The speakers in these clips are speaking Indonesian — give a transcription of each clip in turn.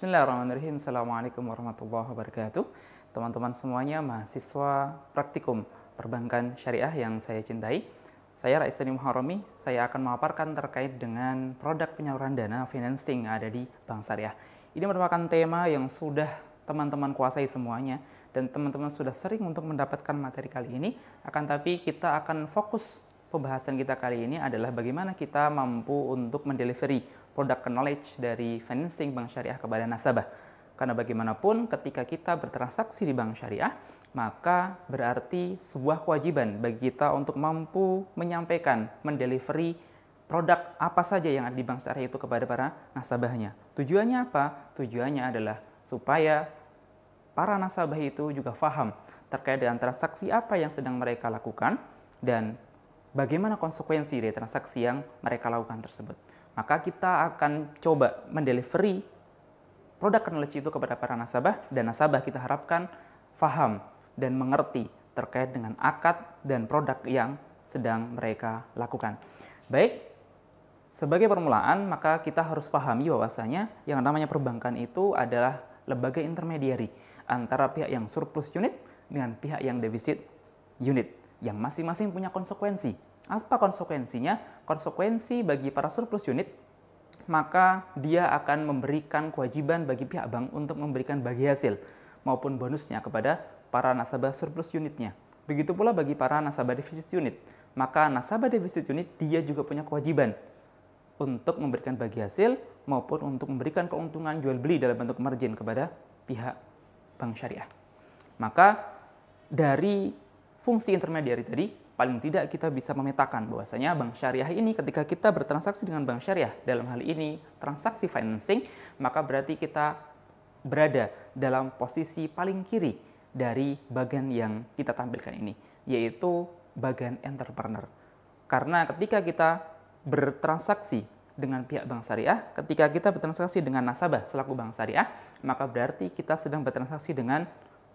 Bismillahirrahmanirrahim. Assalamualaikum warahmatullahi wabarakatuh. Teman-teman semuanya mahasiswa praktikum perbankan syariah yang saya cintai. Saya Raisani Muharrami, saya akan memaparkan terkait dengan produk penyaluran dana financing ada di Bank Syariah. Ini merupakan tema yang sudah teman-teman kuasai semuanya dan teman-teman sudah sering untuk mendapatkan materi kali ini. Akan tapi kita akan fokus pembahasan kita kali ini adalah bagaimana kita mampu untuk mendelivery product knowledge dari financing bank syariah kepada nasabah. Karena bagaimanapun ketika kita bertransaksi di bank syariah, maka berarti sebuah kewajiban bagi kita untuk mampu menyampaikan, mendelivery produk apa saja yang ada di bank syariah itu kepada para nasabahnya. Tujuannya apa? Tujuannya adalah supaya para nasabah itu juga paham terkait dengan transaksi apa yang sedang mereka lakukan dan bagaimana konsekuensi dari transaksi yang mereka lakukan tersebut maka kita akan coba mendelivery produk knowledge itu kepada para nasabah dan nasabah kita harapkan faham dan mengerti terkait dengan akad dan produk yang sedang mereka lakukan. Baik, sebagai permulaan maka kita harus pahami bahwasanya yang namanya perbankan itu adalah lembaga intermediary antara pihak yang surplus unit dengan pihak yang defisit unit yang masing-masing punya konsekuensi apa konsekuensinya? Konsekuensi bagi para surplus unit maka dia akan memberikan kewajiban bagi pihak bank untuk memberikan bagi hasil maupun bonusnya kepada para nasabah surplus unitnya. Begitu pula bagi para nasabah defisit unit, maka nasabah defisit unit dia juga punya kewajiban untuk memberikan bagi hasil maupun untuk memberikan keuntungan jual beli dalam bentuk margin kepada pihak bank syariah. Maka dari fungsi intermediari tadi, paling tidak kita bisa memetakan bahwasanya bank syariah ini ketika kita bertransaksi dengan bank syariah dalam hal ini transaksi financing maka berarti kita berada dalam posisi paling kiri dari bagian yang kita tampilkan ini yaitu bagian entrepreneur karena ketika kita bertransaksi dengan pihak bank syariah ketika kita bertransaksi dengan nasabah selaku bank syariah maka berarti kita sedang bertransaksi dengan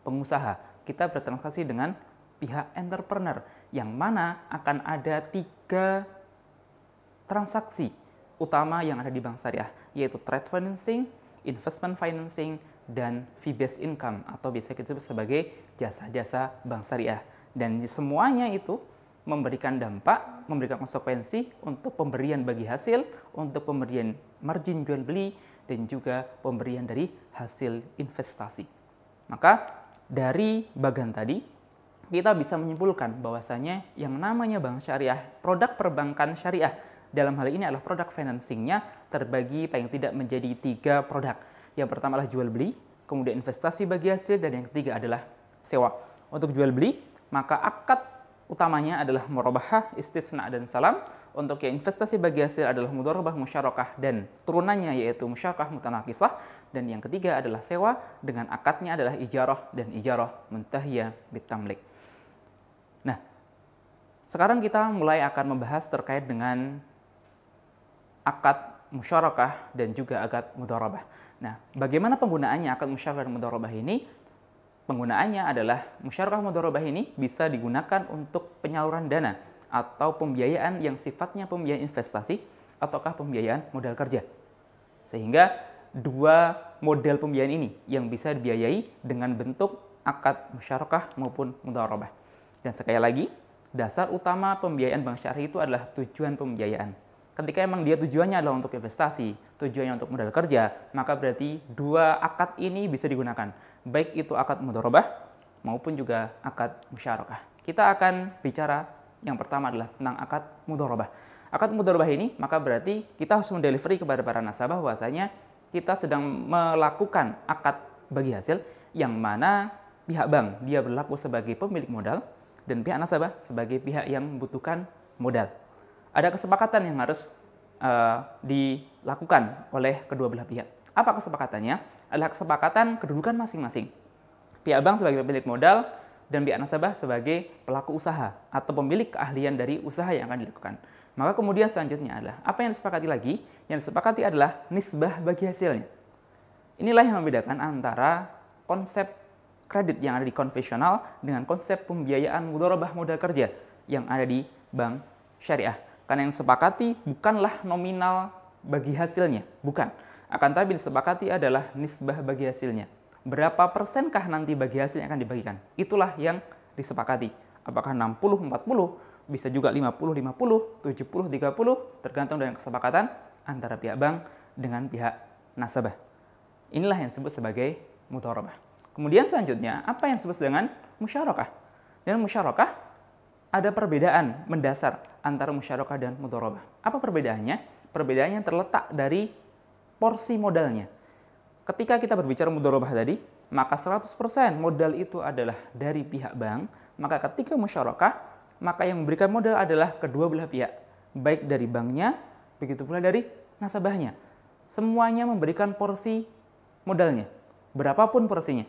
pengusaha kita bertransaksi dengan pihak entrepreneur yang mana akan ada tiga transaksi utama yang ada di bank syariah yaitu trade financing, investment financing, dan fee-based income atau bisa kita sebut sebagai jasa-jasa bank syariah. Dan semuanya itu memberikan dampak, memberikan konsekuensi untuk pemberian bagi hasil, untuk pemberian margin jual beli, dan juga pemberian dari hasil investasi. Maka dari bagan tadi kita bisa menyimpulkan bahwasanya yang namanya bank syariah, produk perbankan syariah dalam hal ini adalah produk financingnya terbagi paling tidak menjadi tiga produk. Yang pertama adalah jual beli, kemudian investasi bagi hasil, dan yang ketiga adalah sewa. Untuk jual beli, maka akad utamanya adalah murabahah, istisna, dan salam. Untuk yang investasi bagi hasil adalah mudorobah, musyarakah, dan turunannya yaitu musyarakah mutanakisah. Dan yang ketiga adalah sewa dengan akadnya adalah ijarah dan ijarah muntahiyah bitamlik. Sekarang kita mulai akan membahas terkait dengan akad musyarakah dan juga akad mudharabah. Nah, bagaimana penggunaannya akad musyarakah dan mudharabah ini? Penggunaannya adalah musyarakah mudharabah ini bisa digunakan untuk penyaluran dana atau pembiayaan yang sifatnya pembiayaan investasi ataukah pembiayaan modal kerja. Sehingga dua model pembiayaan ini yang bisa dibiayai dengan bentuk akad musyarakah maupun mudharabah. Dan sekali lagi, dasar utama pembiayaan bank syariah itu adalah tujuan pembiayaan. Ketika emang dia tujuannya adalah untuk investasi, tujuannya untuk modal kerja, maka berarti dua akad ini bisa digunakan. Baik itu akad mudorobah maupun juga akad musyarakah. Kita akan bicara yang pertama adalah tentang akad mudorobah. Akad mudorobah ini maka berarti kita harus mendelivery kepada para nasabah bahwasanya kita sedang melakukan akad bagi hasil yang mana pihak bank dia berlaku sebagai pemilik modal, dan pihak nasabah sebagai pihak yang membutuhkan modal. Ada kesepakatan yang harus uh, dilakukan oleh kedua belah pihak. Apa kesepakatannya? Adalah kesepakatan kedudukan masing-masing. Pihak bank sebagai pemilik modal dan pihak nasabah sebagai pelaku usaha atau pemilik keahlian dari usaha yang akan dilakukan. Maka kemudian selanjutnya adalah apa yang disepakati lagi? Yang disepakati adalah nisbah bagi hasilnya. Inilah yang membedakan antara konsep kredit yang ada di konvensional dengan konsep pembiayaan mudorobah modal kerja yang ada di bank syariah. Karena yang sepakati bukanlah nominal bagi hasilnya, bukan. Akan tapi disepakati adalah nisbah bagi hasilnya. Berapa persenkah nanti bagi hasil yang akan dibagikan? Itulah yang disepakati. Apakah 60-40, bisa juga 50-50, 70-30, tergantung dengan kesepakatan antara pihak bank dengan pihak nasabah. Inilah yang disebut sebagai mutarabah. Kemudian selanjutnya, apa yang disebut dengan musyarakah? Dan musyarakah ada perbedaan mendasar antara musyarakah dan mudharabah. Apa perbedaannya? Perbedaannya terletak dari porsi modalnya. Ketika kita berbicara mudharabah tadi, maka 100% modal itu adalah dari pihak bank, maka ketika musyarakah, maka yang memberikan modal adalah kedua belah pihak, baik dari banknya, begitu pula dari nasabahnya. Semuanya memberikan porsi modalnya, berapapun porsinya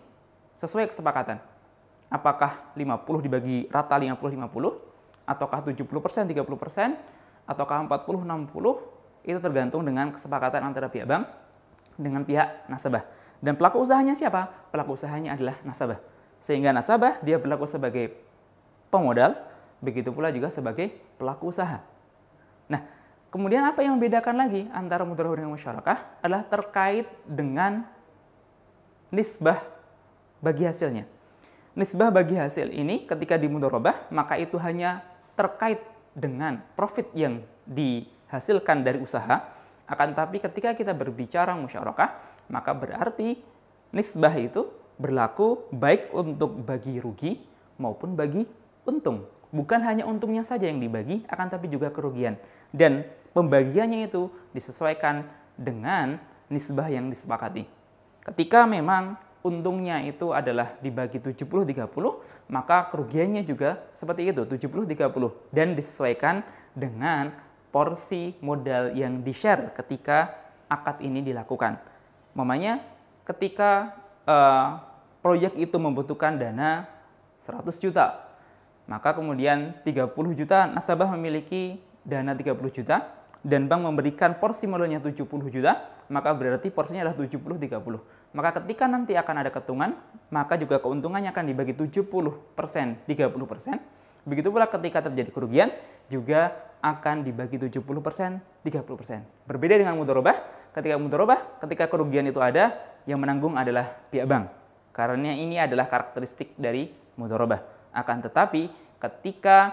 sesuai kesepakatan. Apakah 50 dibagi rata 50-50, ataukah 70%, 30%, ataukah 40-60, itu tergantung dengan kesepakatan antara pihak bank dengan pihak nasabah. Dan pelaku usahanya siapa? Pelaku usahanya adalah nasabah. Sehingga nasabah dia berlaku sebagai pemodal, begitu pula juga sebagai pelaku usaha. Nah, kemudian apa yang membedakan lagi antara mudharabah dengan musyarakah adalah terkait dengan nisbah bagi hasilnya. Nisbah bagi hasil ini ketika dimudorobah, maka itu hanya terkait dengan profit yang dihasilkan dari usaha. Akan tapi ketika kita berbicara musyarakah, maka berarti nisbah itu berlaku baik untuk bagi rugi maupun bagi untung. Bukan hanya untungnya saja yang dibagi, akan tapi juga kerugian. Dan pembagiannya itu disesuaikan dengan nisbah yang disepakati. Ketika memang untungnya itu adalah dibagi 70-30, maka kerugiannya juga seperti itu, 70-30. Dan disesuaikan dengan porsi modal yang di-share ketika akad ini dilakukan. memangnya ketika uh, proyek itu membutuhkan dana 100 juta, maka kemudian 30 juta nasabah memiliki dana 30 juta, dan bank memberikan porsi modalnya 70 juta, maka berarti porsinya adalah 70-30. Maka ketika nanti akan ada ketungan, maka juga keuntungannya akan dibagi 70%, 30%. Begitu pula ketika terjadi kerugian juga akan dibagi 70%, 30%. Berbeda dengan mudorobah, ketika mudorobah, ketika kerugian itu ada, yang menanggung adalah pihak bank. Karena ini adalah karakteristik dari mudorobah. Akan tetapi ketika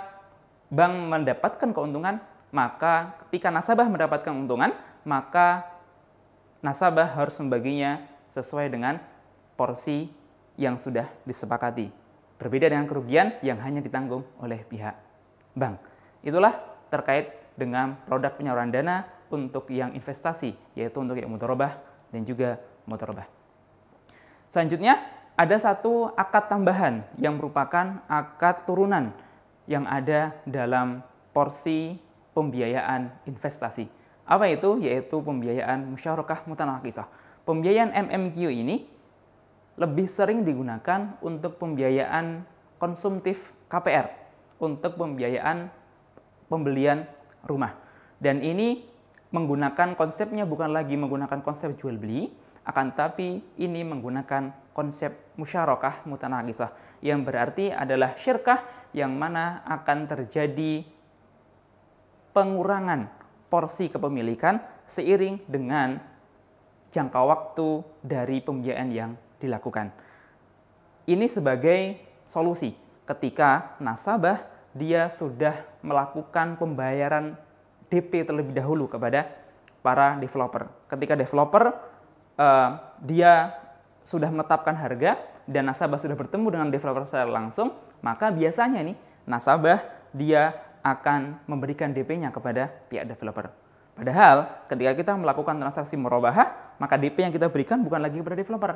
bank mendapatkan keuntungan, maka ketika nasabah mendapatkan keuntungan, maka nasabah harus membaginya sesuai dengan porsi yang sudah disepakati. Berbeda dengan kerugian yang hanya ditanggung oleh pihak bank. Itulah terkait dengan produk penyaluran dana untuk yang investasi, yaitu untuk yang mutarobah dan juga mutarobah. Selanjutnya, ada satu akad tambahan yang merupakan akad turunan yang ada dalam porsi pembiayaan investasi. Apa itu? Yaitu pembiayaan musyarakah mutanakisah pembiayaan MMQ ini lebih sering digunakan untuk pembiayaan konsumtif KPR, untuk pembiayaan pembelian rumah. Dan ini menggunakan konsepnya bukan lagi menggunakan konsep jual beli, akan tapi ini menggunakan konsep musyarakah mutanagisah yang berarti adalah syirkah yang mana akan terjadi pengurangan porsi kepemilikan seiring dengan jangka waktu dari pembiayaan yang dilakukan. Ini sebagai solusi ketika nasabah dia sudah melakukan pembayaran DP terlebih dahulu kepada para developer. Ketika developer uh, dia sudah menetapkan harga dan nasabah sudah bertemu dengan developer secara langsung, maka biasanya nih nasabah dia akan memberikan DP-nya kepada pihak developer. Padahal ketika kita melakukan transaksi merubah, maka DP yang kita berikan bukan lagi kepada developer,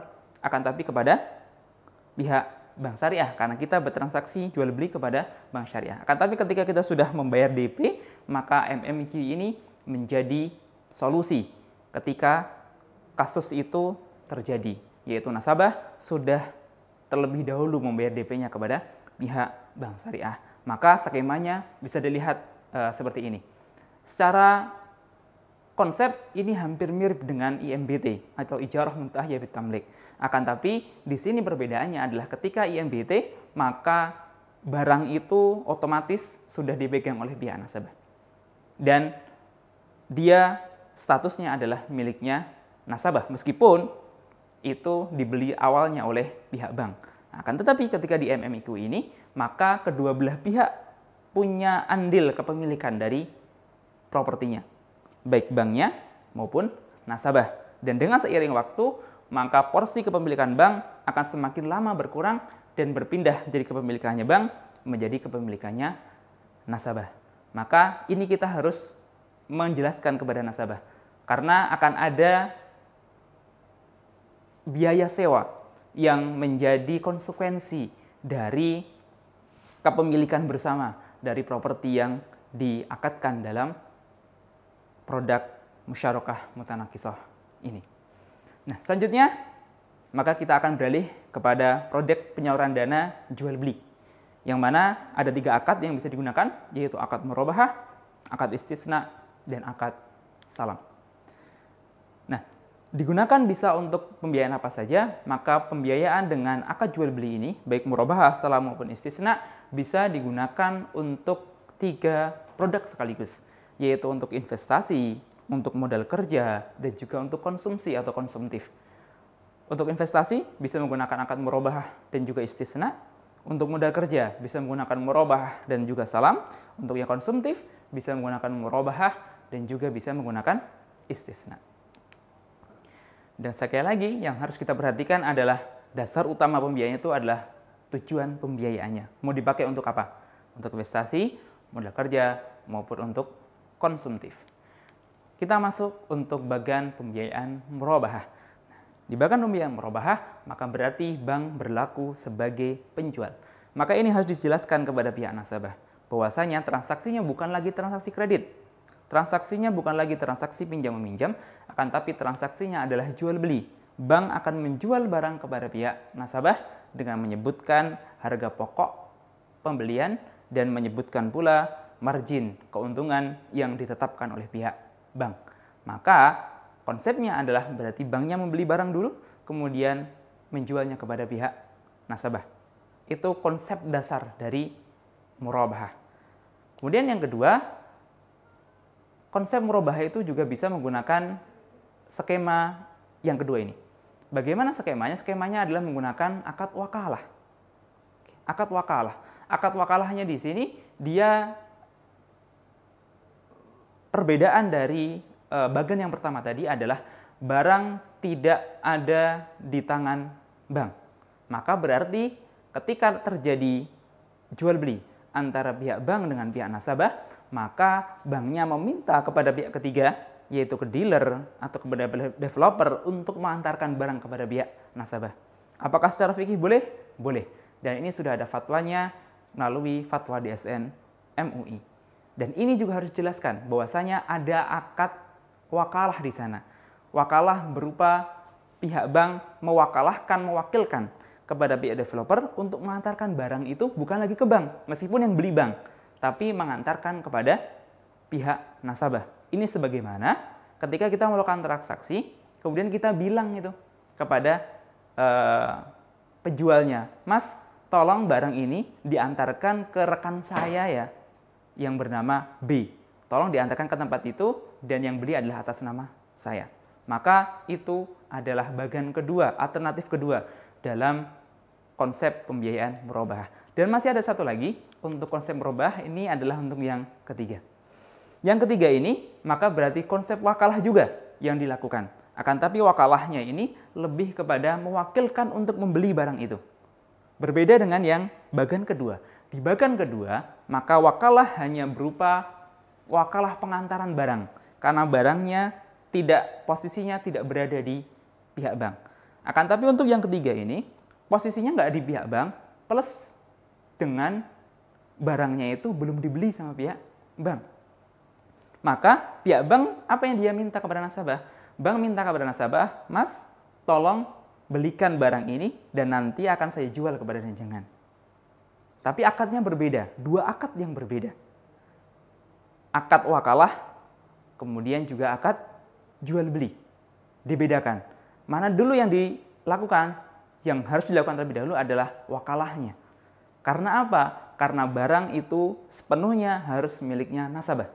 akan tapi kepada pihak bank syariah karena kita bertransaksi jual beli kepada bank syariah. Akan tapi ketika kita sudah membayar DP, maka MMQ ini menjadi solusi ketika kasus itu terjadi, yaitu nasabah sudah terlebih dahulu membayar DP-nya kepada pihak bank syariah. Maka skemanya bisa dilihat e, seperti ini. Secara konsep ini hampir mirip dengan IMBT atau ijarah mutahyah bitamlik. Akan tapi di sini perbedaannya adalah ketika IMBT maka barang itu otomatis sudah dipegang oleh pihak nasabah. Dan dia statusnya adalah miliknya nasabah meskipun itu dibeli awalnya oleh pihak bank. Akan nah, tetapi ketika di MMIQ ini maka kedua belah pihak punya andil kepemilikan dari propertinya baik banknya maupun nasabah. Dan dengan seiring waktu, maka porsi kepemilikan bank akan semakin lama berkurang dan berpindah dari kepemilikannya bank menjadi kepemilikannya nasabah. Maka ini kita harus menjelaskan kepada nasabah karena akan ada biaya sewa yang menjadi konsekuensi dari kepemilikan bersama dari properti yang diakatkan dalam produk musyarakah mutanakisah ini. Nah, selanjutnya maka kita akan beralih kepada produk penyaluran dana jual beli yang mana ada tiga akad yang bisa digunakan yaitu akad murabahah, akad istisna, dan akad salam. Nah, digunakan bisa untuk pembiayaan apa saja, maka pembiayaan dengan akad jual beli ini, baik murabahah, salam maupun istisna, bisa digunakan untuk tiga produk sekaligus yaitu untuk investasi, untuk modal kerja, dan juga untuk konsumsi atau konsumtif. Untuk investasi bisa menggunakan akad merubah dan juga istisna. Untuk modal kerja bisa menggunakan merubah dan juga salam. Untuk yang konsumtif bisa menggunakan merubah dan juga bisa menggunakan istisna. Dan sekali lagi yang harus kita perhatikan adalah dasar utama pembiayaan itu adalah tujuan pembiayaannya. Mau dipakai untuk apa? Untuk investasi, modal kerja, maupun untuk konsumtif. Kita masuk untuk bagian pembiayaan merobahah. Di bagian pembiayaan merobahah, maka berarti bank berlaku sebagai penjual. Maka ini harus dijelaskan kepada pihak nasabah bahwasanya transaksinya bukan lagi transaksi kredit. Transaksinya bukan lagi transaksi pinjam meminjam, akan tapi transaksinya adalah jual beli. Bank akan menjual barang kepada pihak nasabah dengan menyebutkan harga pokok pembelian dan menyebutkan pula margin keuntungan yang ditetapkan oleh pihak bank. Maka konsepnya adalah berarti banknya membeli barang dulu kemudian menjualnya kepada pihak nasabah. Itu konsep dasar dari murabahah. Kemudian yang kedua, konsep murabahah itu juga bisa menggunakan skema yang kedua ini. Bagaimana skemanya? Skemanya adalah menggunakan akad wakalah. Akad wakalah. Akad wakalahnya di sini dia perbedaan dari uh, bagan yang pertama tadi adalah barang tidak ada di tangan bank. Maka berarti ketika terjadi jual beli antara pihak bank dengan pihak nasabah, maka banknya meminta kepada pihak ketiga yaitu ke dealer atau kepada developer untuk mengantarkan barang kepada pihak nasabah. Apakah secara fikih boleh? Boleh. Dan ini sudah ada fatwanya melalui fatwa DSN MUI. Dan ini juga harus dijelaskan bahwasanya ada akad wakalah di sana. Wakalah berupa pihak bank mewakalahkan, mewakilkan kepada pihak developer untuk mengantarkan barang itu bukan lagi ke bank, meskipun yang beli bank, tapi mengantarkan kepada pihak nasabah. Ini sebagaimana ketika kita melakukan transaksi, kemudian kita bilang itu kepada eh, penjualnya, Mas, tolong barang ini diantarkan ke rekan saya ya, yang bernama B. Tolong diantarkan ke tempat itu dan yang beli adalah atas nama saya. Maka itu adalah bagian kedua, alternatif kedua dalam konsep pembiayaan merubah. Dan masih ada satu lagi untuk konsep merubah ini adalah untuk yang ketiga. Yang ketiga ini maka berarti konsep wakalah juga yang dilakukan. Akan tapi wakalahnya ini lebih kepada mewakilkan untuk membeli barang itu. Berbeda dengan yang bagian kedua. Di bagian kedua, maka wakalah hanya berupa wakalah pengantaran barang karena barangnya tidak posisinya tidak berada di pihak bank. Akan tapi untuk yang ketiga ini posisinya nggak di pihak bank plus dengan barangnya itu belum dibeli sama pihak bank. Maka pihak bank apa yang dia minta kepada nasabah? Bank minta kepada nasabah, "Mas, tolong belikan barang ini dan nanti akan saya jual kepada jenengan. Tapi akadnya berbeda, dua akad yang berbeda. Akad wakalah, kemudian juga akad jual beli. Dibedakan. Mana dulu yang dilakukan, yang harus dilakukan terlebih dahulu adalah wakalahnya. Karena apa? Karena barang itu sepenuhnya harus miliknya nasabah.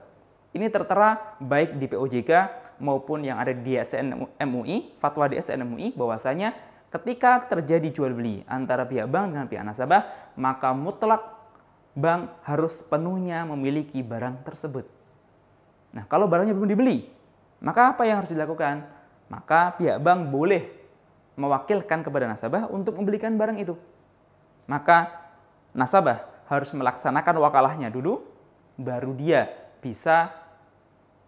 Ini tertera baik di POJK maupun yang ada di DSN MUI, fatwa DSN MUI bahwasanya Ketika terjadi jual beli antara pihak bank dengan pihak nasabah, maka mutlak bank harus penuhnya memiliki barang tersebut. Nah, kalau barangnya belum dibeli, maka apa yang harus dilakukan? Maka pihak bank boleh mewakilkan kepada nasabah untuk membelikan barang itu. Maka nasabah harus melaksanakan wakalahnya dulu, baru dia bisa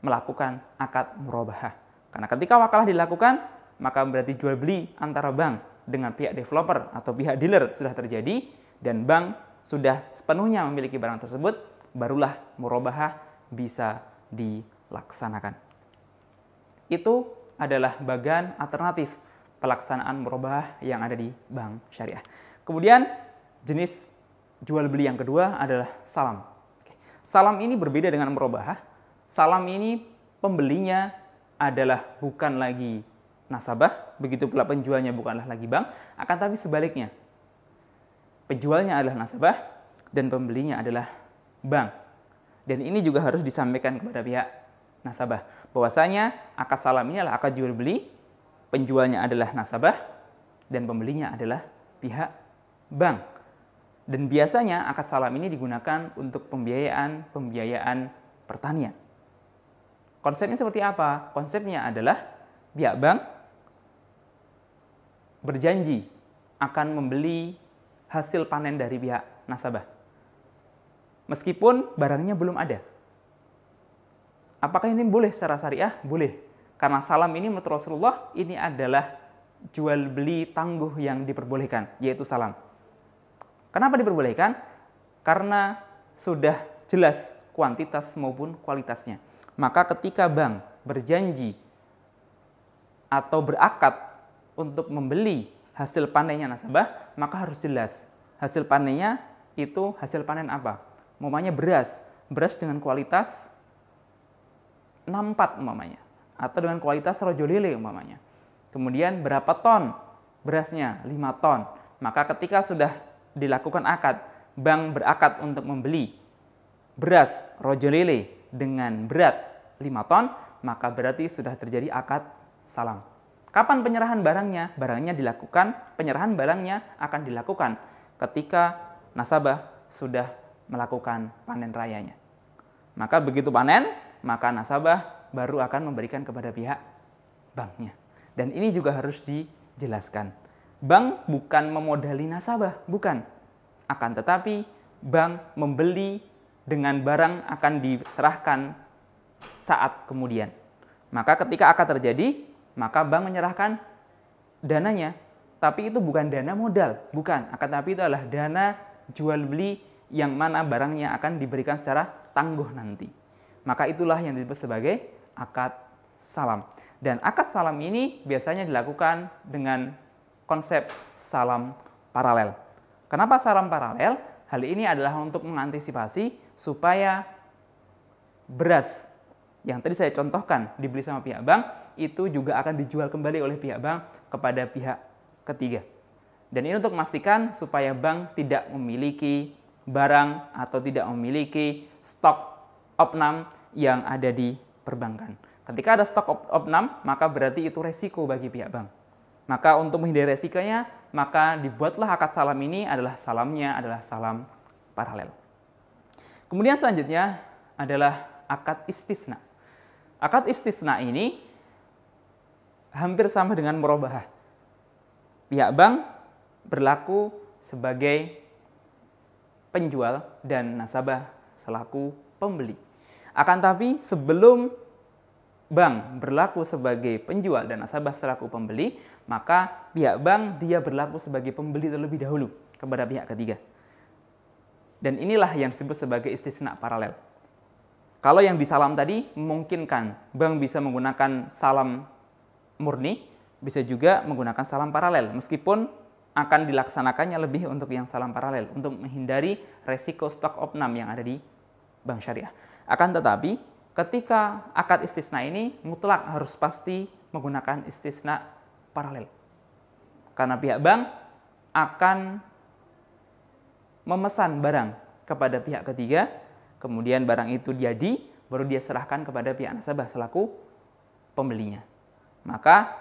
melakukan akad murabahah. Karena ketika wakalah dilakukan, maka berarti jual beli antara bank dengan pihak developer atau pihak dealer sudah terjadi dan bank sudah sepenuhnya memiliki barang tersebut, barulah murabahah bisa dilaksanakan. Itu adalah bagian alternatif pelaksanaan murabahah yang ada di bank syariah. Kemudian jenis jual beli yang kedua adalah salam. Salam ini berbeda dengan murabahah. Salam ini pembelinya adalah bukan lagi nasabah, begitu pula penjualnya bukanlah lagi bank, akan tapi sebaliknya. Penjualnya adalah nasabah dan pembelinya adalah bank. Dan ini juga harus disampaikan kepada pihak nasabah. Bahwasanya akad salam ini adalah akad jual beli, penjualnya adalah nasabah dan pembelinya adalah pihak bank. Dan biasanya akad salam ini digunakan untuk pembiayaan pembiayaan pertanian. Konsepnya seperti apa? Konsepnya adalah pihak bank berjanji akan membeli hasil panen dari pihak nasabah. Meskipun barangnya belum ada. Apakah ini boleh secara syariah? Boleh. Karena salam ini menurut Rasulullah ini adalah jual beli tangguh yang diperbolehkan, yaitu salam. Kenapa diperbolehkan? Karena sudah jelas kuantitas maupun kualitasnya. Maka ketika bank berjanji atau berakad untuk membeli hasil panennya nasabah, maka harus jelas hasil panennya itu hasil panen apa. Umpamanya beras, beras dengan kualitas 64 umpamanya atau dengan kualitas rojo lele umpamanya. Kemudian berapa ton berasnya? 5 ton. Maka ketika sudah dilakukan akad, bank berakad untuk membeli beras rojo lele dengan berat 5 ton, maka berarti sudah terjadi akad salam. Kapan penyerahan barangnya? Barangnya dilakukan, penyerahan barangnya akan dilakukan ketika nasabah sudah melakukan panen rayanya. Maka begitu panen, maka nasabah baru akan memberikan kepada pihak banknya. Dan ini juga harus dijelaskan. Bank bukan memodali nasabah, bukan. Akan tetapi bank membeli dengan barang akan diserahkan saat kemudian. Maka ketika akan terjadi, maka bank menyerahkan dananya. Tapi itu bukan dana modal, bukan. Akan tapi itu adalah dana jual beli yang mana barangnya akan diberikan secara tangguh nanti. Maka itulah yang disebut sebagai akad salam. Dan akad salam ini biasanya dilakukan dengan konsep salam paralel. Kenapa salam paralel? Hal ini adalah untuk mengantisipasi supaya beras yang tadi saya contohkan dibeli sama pihak bank itu juga akan dijual kembali oleh pihak bank kepada pihak ketiga. Dan ini untuk memastikan supaya bank tidak memiliki barang atau tidak memiliki stok opnam yang ada di perbankan. Ketika ada stok opnam, maka berarti itu resiko bagi pihak bank. Maka untuk menghindari resikonya, maka dibuatlah akad salam ini adalah salamnya adalah salam paralel. Kemudian selanjutnya adalah akad istisna. Akad istisna ini hampir sama dengan merobah. Pihak bank berlaku sebagai penjual dan nasabah selaku pembeli. Akan tapi sebelum bank berlaku sebagai penjual dan nasabah selaku pembeli, maka pihak bank dia berlaku sebagai pembeli terlebih dahulu kepada pihak ketiga. Dan inilah yang disebut sebagai istisna paralel. Kalau yang di salam tadi memungkinkan bank bisa menggunakan salam murni, bisa juga menggunakan salam paralel meskipun akan dilaksanakannya lebih untuk yang salam paralel untuk menghindari resiko stok opnam yang ada di bank syariah. Akan tetapi ketika akad istisna ini mutlak harus pasti menggunakan istisna paralel. Karena pihak bank akan memesan barang kepada pihak ketiga, kemudian barang itu jadi, baru dia serahkan kepada pihak nasabah selaku pembelinya. Maka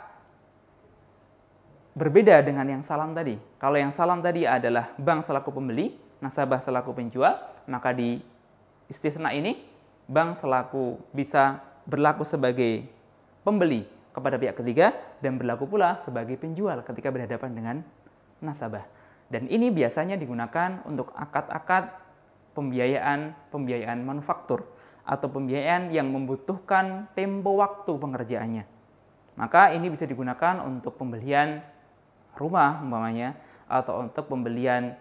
berbeda dengan yang salam tadi. Kalau yang salam tadi adalah bank selaku pembeli, nasabah selaku penjual, maka di istisna ini bank selaku bisa berlaku sebagai pembeli kepada pihak ketiga dan berlaku pula sebagai penjual ketika berhadapan dengan nasabah. Dan ini biasanya digunakan untuk akad-akad pembiayaan pembiayaan manufaktur atau pembiayaan yang membutuhkan tempo waktu pengerjaannya. Maka ini bisa digunakan untuk pembelian rumah umpamanya atau untuk pembelian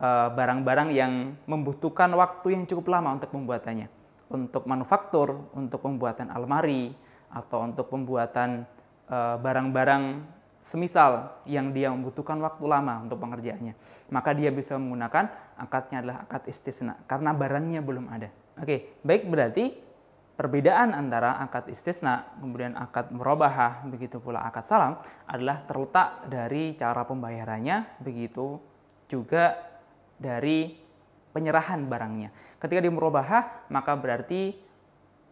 eh, barang-barang yang membutuhkan waktu yang cukup lama untuk pembuatannya. Untuk manufaktur, untuk pembuatan almari, atau untuk pembuatan eh, barang-barang semisal yang dia membutuhkan waktu lama untuk pengerjaannya. Maka dia bisa menggunakan akadnya adalah akad istisna karena barangnya belum ada. Oke, baik berarti Perbedaan antara akad istisna, kemudian akad merobahah, begitu pula akad salam adalah terletak dari cara pembayarannya, begitu juga dari penyerahan barangnya. Ketika di merobahah, maka berarti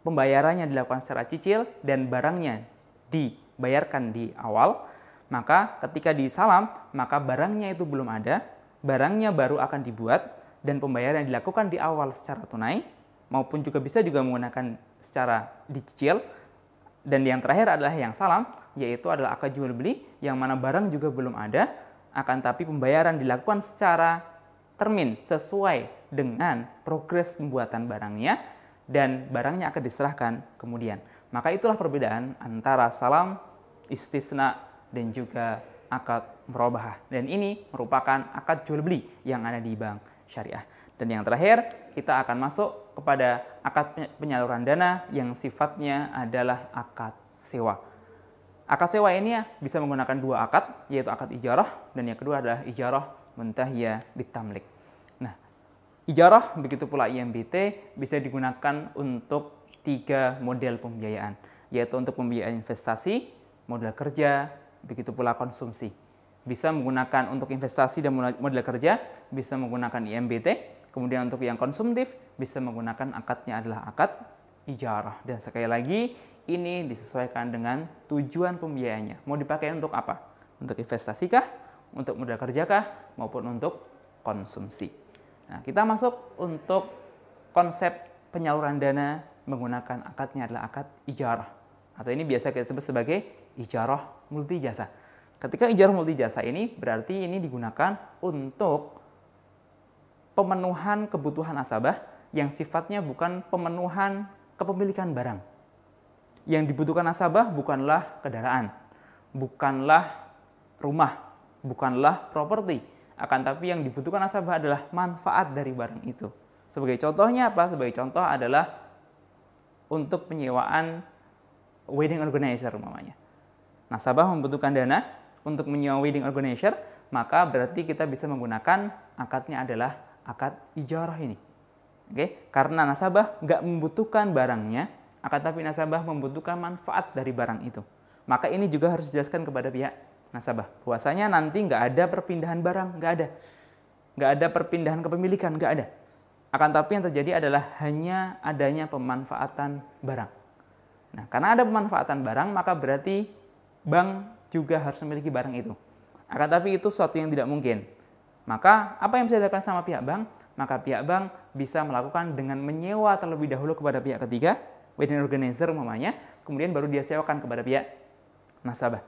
pembayarannya dilakukan secara cicil dan barangnya dibayarkan di awal. Maka ketika di salam, maka barangnya itu belum ada, barangnya baru akan dibuat dan pembayaran yang dilakukan di awal secara tunai maupun juga bisa juga menggunakan secara dicicil. Dan yang terakhir adalah yang salam, yaitu adalah akad jual beli yang mana barang juga belum ada, akan tapi pembayaran dilakukan secara termin sesuai dengan progres pembuatan barangnya dan barangnya akan diserahkan kemudian. Maka itulah perbedaan antara salam, istisna, dan juga akad merubah. Dan ini merupakan akad jual beli yang ada di bank syariah. Dan yang terakhir, kita akan masuk kepada akad penyaluran dana yang sifatnya adalah akad sewa. Akad sewa ini ya bisa menggunakan dua akad, yaitu akad ijarah dan yang kedua adalah ijarah mentahya bitamlik. Nah, ijarah begitu pula IMBT bisa digunakan untuk tiga model pembiayaan, yaitu untuk pembiayaan investasi, modal kerja, begitu pula konsumsi. Bisa menggunakan untuk investasi dan modal kerja, bisa menggunakan IMBT, Kemudian untuk yang konsumtif bisa menggunakan akadnya adalah akad ijarah. Dan sekali lagi ini disesuaikan dengan tujuan pembiayaannya. Mau dipakai untuk apa? Untuk investasi kah? Untuk modal kerja kah? Maupun untuk konsumsi. Nah, kita masuk untuk konsep penyaluran dana menggunakan akadnya adalah akad ijarah. Atau ini biasa kita sebut sebagai ijarah multijasa. Ketika ijarah multijasa ini berarti ini digunakan untuk pemenuhan kebutuhan nasabah yang sifatnya bukan pemenuhan kepemilikan barang. Yang dibutuhkan nasabah bukanlah kendaraan, bukanlah rumah, bukanlah properti, akan tapi yang dibutuhkan nasabah adalah manfaat dari barang itu. Sebagai contohnya apa? Sebagai contoh adalah untuk penyewaan wedding organizer namanya. Nasabah membutuhkan dana untuk menyewa wedding organizer, maka berarti kita bisa menggunakan akadnya adalah akad ijarah ini. Oke, karena nasabah nggak membutuhkan barangnya, akan tapi nasabah membutuhkan manfaat dari barang itu. Maka ini juga harus dijelaskan kepada pihak nasabah. Puasanya nanti nggak ada perpindahan barang, nggak ada. Nggak ada perpindahan kepemilikan, nggak ada. Akan tapi yang terjadi adalah hanya adanya pemanfaatan barang. Nah, karena ada pemanfaatan barang, maka berarti bank juga harus memiliki barang itu. Akan tapi itu sesuatu yang tidak mungkin. Maka apa yang bisa dilakukan sama pihak bank? Maka pihak bank bisa melakukan dengan menyewa terlebih dahulu kepada pihak ketiga, wedding organizer umumnya, kemudian baru dia sewakan kepada pihak nasabah.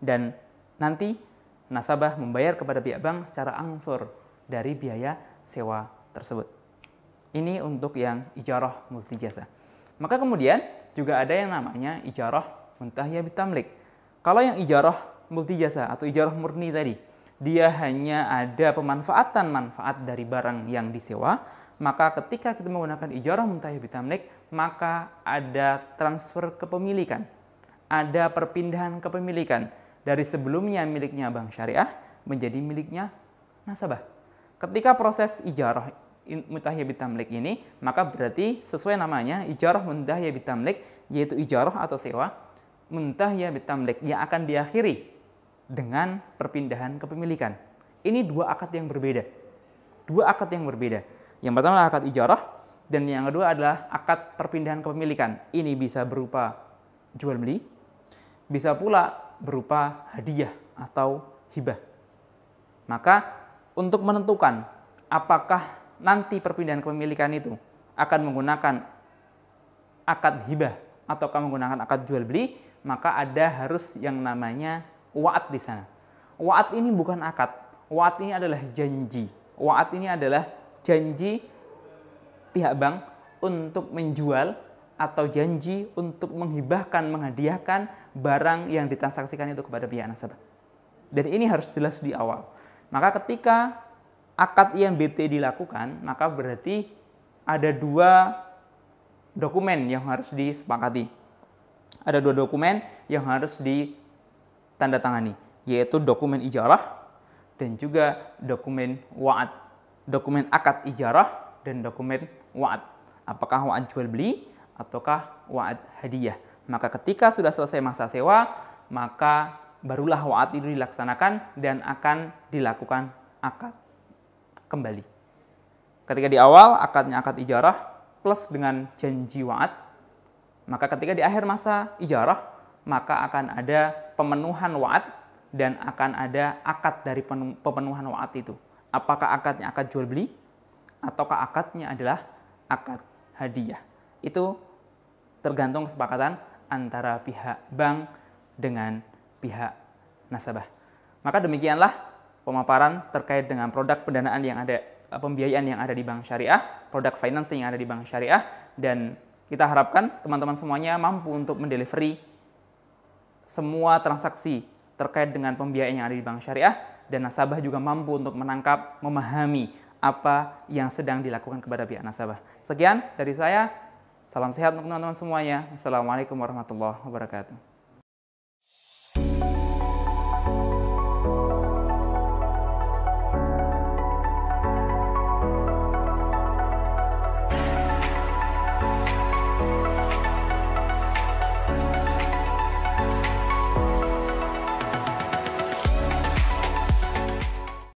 Dan nanti nasabah membayar kepada pihak bank secara angsur dari biaya sewa tersebut. Ini untuk yang ijarah multi jasa. Maka kemudian juga ada yang namanya ijarah muntahiyah bitamlik. Kalau yang ijarah multi jasa atau ijarah murni tadi, dia hanya ada pemanfaatan manfaat dari barang yang disewa, maka ketika kita menggunakan ijarah muntahib bitamlik, maka ada transfer kepemilikan. Ada perpindahan kepemilikan dari sebelumnya miliknya bank syariah menjadi miliknya nasabah. Ketika proses ijarah mutahya bitamlik ini, maka berarti sesuai namanya ijarah muntahya bitamlik yaitu ijarah atau sewa muntahya bitamlik yang akan diakhiri dengan perpindahan kepemilikan. Ini dua akad yang berbeda. Dua akad yang berbeda. Yang pertama adalah akad ijarah dan yang kedua adalah akad perpindahan kepemilikan. Ini bisa berupa jual beli, bisa pula berupa hadiah atau hibah. Maka untuk menentukan apakah nanti perpindahan kepemilikan itu akan menggunakan akad hibah ataukah menggunakan akad jual beli, maka ada harus yang namanya Wa'at di sana. Wa'at ini bukan akad. Wa'at ini adalah janji. Wa'at ini adalah janji pihak bank untuk menjual atau janji untuk menghibahkan, menghadiahkan barang yang ditransaksikan itu kepada pihak nasabah. Dan ini harus jelas di awal. Maka ketika akad IMBT dilakukan, maka berarti ada dua dokumen yang harus disepakati. Ada dua dokumen yang harus di tanda tangani, yaitu dokumen ijarah dan juga dokumen wa'ad, dokumen akad ijarah dan dokumen wa'ad. Apakah wa'ad jual beli ataukah wa'ad hadiah. Maka ketika sudah selesai masa sewa, maka barulah wa'ad itu dilaksanakan dan akan dilakukan akad kembali. Ketika di awal akadnya akad ijarah plus dengan janji wa'ad, maka ketika di akhir masa ijarah, maka akan ada pemenuhan waat dan akan ada akad dari pemenuhan waat itu. Apakah akadnya akad jual beli ataukah akadnya adalah akad hadiah. Itu tergantung kesepakatan antara pihak bank dengan pihak nasabah. Maka demikianlah pemaparan terkait dengan produk pendanaan yang ada eh, pembiayaan yang ada di bank syariah, produk financing yang ada di bank syariah dan kita harapkan teman-teman semuanya mampu untuk mendelivery semua transaksi terkait dengan pembiayaan yang ada di bank syariah dan nasabah juga mampu untuk menangkap, memahami apa yang sedang dilakukan kepada pihak nasabah. Sekian dari saya. Salam sehat untuk teman-teman semuanya. Wassalamualaikum warahmatullahi wabarakatuh.